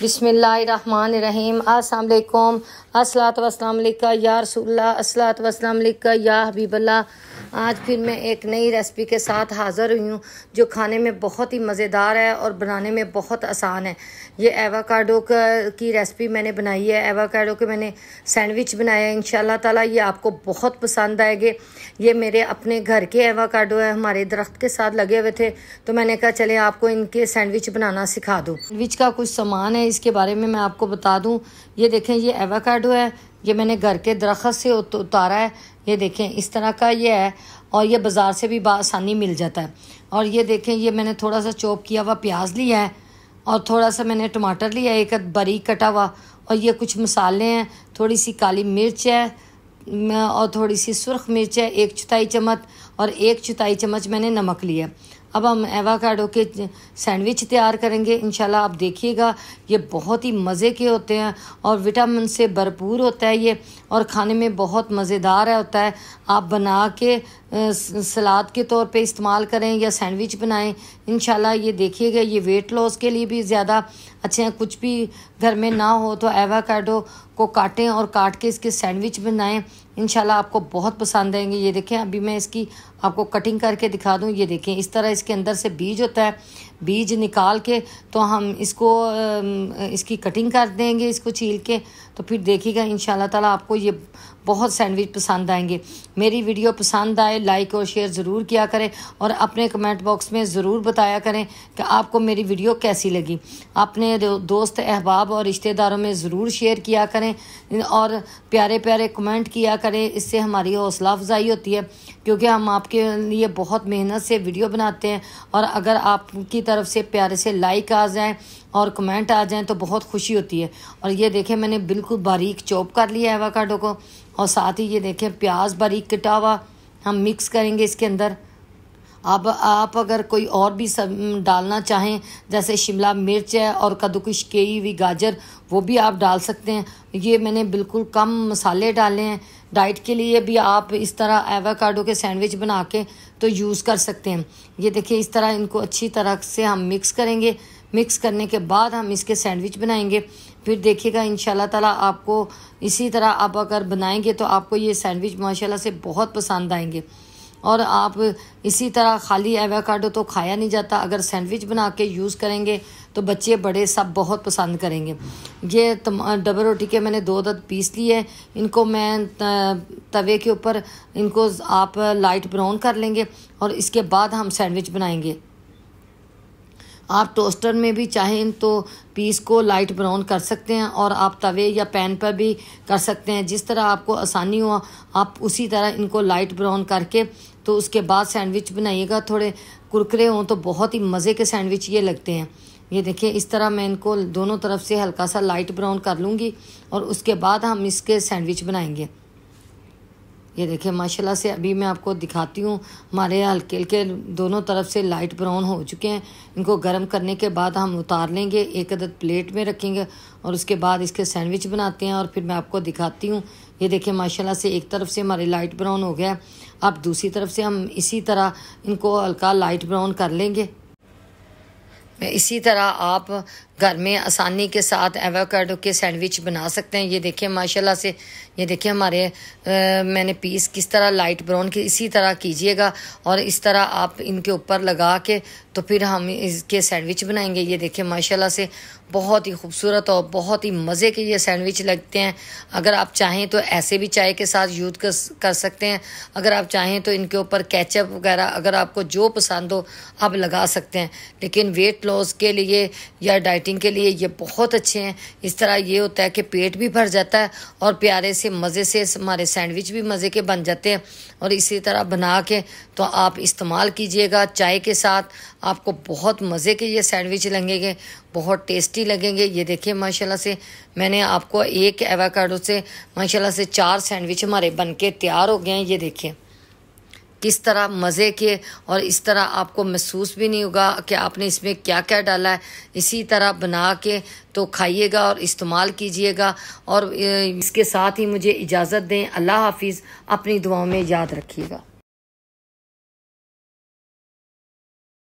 बिसमीम असलकुम असलात वसलाम लिका या रसूल्ला असलात वसलाम लिका या हबीबल्ला आज फिर मैं एक नई रेसिपी के साथ हाज़र हुई हूँ जो खाने में बहुत ही मज़ेदार है और बनाने में बहुत आसान है ये एवाकाडो की रेसिपी मैंने बनाई है एवाकाडो के मैंने सैंडविच बनाया है इनशाला ताला ये आपको बहुत पसंद आएंगे ये मेरे अपने घर के एवाकाडो है हमारे दरख्त के साथ लगे हुए थे तो मैंने कहा चले आपको इनके सैंडविच बनाना सिखा दूँ सैंडविच का कुछ सामान है इसके बारे में मैं आपको बता दूँ ये देखें ये एवाकाडो है ये मैंने घर के दरख्त से उतारा है ये देखें इस तरह का ये है और ये बाज़ार से भी आसानी मिल जाता है और ये देखें ये मैंने थोड़ा सा चॉप किया हुआ प्याज लिया है और थोड़ा सा मैंने टमाटर लिया है एक बारीक कटा हुआ और ये कुछ मसाले हैं थोड़ी सी काली मिर्च है और थोड़ी सी सुरख मिर्च है एक चौथाई चम्मच और एक चौथाई चम्मच मैंने नमक लिया अब हम एवाकाडो के सैंडविच तैयार करेंगे इनशाला आप देखिएगा ये बहुत ही मज़े के होते हैं और विटामिन से भरपूर होता है ये और खाने में बहुत मज़ेदार होता है आप बना के सलाद के तौर पे इस्तेमाल करें या सैंडविच बनाएं इन ये देखिएगा ये वेट लॉस के लिए भी ज़्यादा अच्छे हैं कुछ भी घर में ना हो तो एवाकाडो को काटें और काट के इसके सैंडविच बनाएं इन आपको बहुत पसंद आएंगे ये देखें अभी मैं इसकी आपको कटिंग करके दिखा दूँ ये देखें इस तरह इसके अंदर से बीज होता है बीज निकाल के तो हम इसको इसकी कटिंग कर देंगे इसको छील के तो फिर देखिएगा इन शाला आपको ये बहुत सैंडविच पसंद आएंगे मेरी वीडियो पसंद आए लाइक और शेयर ज़रूर किया करें और अपने कमेंट बॉक्स में ज़रूर बताया करें कि आपको मेरी वीडियो कैसी लगी अपने दोस्त अहबाब और रिश्तेदारों में ज़रूर शेयर किया करें और प्यारे प्यारे कमेंट किया करें इससे हमारी हौसला अफजाई होती है क्योंकि हम आपके लिए बहुत मेहनत से वीडियो बनाते हैं और अगर आपकी तरफ से प्यारे से लाइक आ जाए और कमेंट आ जाए तो बहुत खुशी होती है और ये देखें मैंने बिल्कुल बारीक चॉप कर लिया है एवाकाडो को और साथ ही ये देखें प्याज बारीक कटा हुआ हम मिक्स करेंगे इसके अंदर अब आप अगर कोई और भी सब डालना चाहें जैसे शिमला मिर्च है और कद्दूकश के हुई गाजर वो भी आप डाल सकते हैं ये मैंने बिल्कुल कम मसाले डाले हैं डाइट के लिए भी आप इस तरह एवाकाडो के सैंडविच बना के तो यूज़ कर सकते हैं ये देखिए इस तरह इनको अच्छी तरह से हम मिक्स करेंगे मिक्स करने के बाद हम इसके सैंडविच बनाएंगे फिर देखिएगा इन ताला आपको इसी तरह आप अगर बनाएंगे तो आपको ये सैंडविच माशाल्लाह से बहुत पसंद आएंगे और आप इसी तरह खाली एवोकाडो तो खाया नहीं जाता अगर सैंडविच बना के यूज़ करेंगे तो बच्चे बड़े सब बहुत पसंद करेंगे ये डबल रोटी के मैंने दो दद पीस लिए इनको मैं तवे के ऊपर इनको आप लाइट ब्राउन कर लेंगे और इसके बाद हम सैंडविच बनाएंगे आप टोस्टर में भी चाहें तो पीस को लाइट ब्राउन कर सकते हैं और आप तवे या पैन पर भी कर सकते हैं जिस तरह आपको आसानी हो आप उसी तरह इनको लाइट ब्राउन करके तो उसके बाद सैंडविच बनाइएगा थोड़े कुरकुरे हों तो बहुत ही मज़े के सैंडविच ये लगते हैं ये देखिए इस तरह मैं इनको दोनों तरफ से हल्का सा लाइट ब्राउन कर लूँगी और उसके बाद हम इसके सैंडविच बनाएंगे ये देखिए माशाल्लाह से अभी मैं आपको दिखाती हूँ हमारे हल्के हल्के दोनों तरफ से लाइट ब्राउन हो चुके हैं इनको गर्म करने के बाद हम उतार लेंगे एक अदद प्लेट में रखेंगे और उसके बाद इसके सैंडविच बनाते हैं और फिर मैं आपको दिखाती हूँ ये देखिए माशाल्लाह से एक तरफ से हमारे लाइट ब्राउन हो गया अब दूसरी तरफ से हम इसी तरह इनको हल्का लाइट ब्राउन कर लेंगे इसी तरह आप घर में आसानी के साथ एवोकाडो के सैंडविच बना सकते हैं ये देखिए माशाल्लाह से ये देखिए हमारे आ, मैंने पीस किस तरह लाइट ब्राउन की इसी तरह कीजिएगा और इस तरह आप इनके ऊपर लगा के तो फिर हम इसके सैंडविच बनाएंगे ये देखिए माशाल्लाह से बहुत ही खूबसूरत और बहुत ही मज़े के ये सैंडविच लगते हैं अगर आप चाहें तो ऐसे भी चाय के साथ यूज कर, कर सकते हैं अगर आप चाहें तो इनके ऊपर कैचअप वगैरह अगर आपको जो पसंद हो आप लगा सकते हैं लेकिन वेट लॉस के लिए या डाइट डाइटिंग के लिए ये बहुत अच्छे हैं इस तरह ये होता है कि पेट भी भर जाता है और प्यारे से मज़े से हमारे सैंडविच भी मज़े के बन जाते हैं और इसी तरह बना के तो आप इस्तेमाल कीजिएगा चाय के साथ आपको बहुत मज़े के ये सैंडविच लगेंगे बहुत टेस्टी लगेंगे ये देखिए माशाल्लाह से मैंने आपको एक एवाकाडो से माशाल्लाह से चार सैंडविच हमारे बन के तैयार हो गए हैं ये देखिए किस तरह मज़े के और इस तरह आपको महसूस भी नहीं होगा कि आपने इसमें क्या क्या डाला है इसी तरह बना के तो खाइएगा और इस्तेमाल कीजिएगा और इसके साथ ही मुझे इजाज़त दें अल्लाह हाफिज़ अपनी दुआओं में याद रखिएगा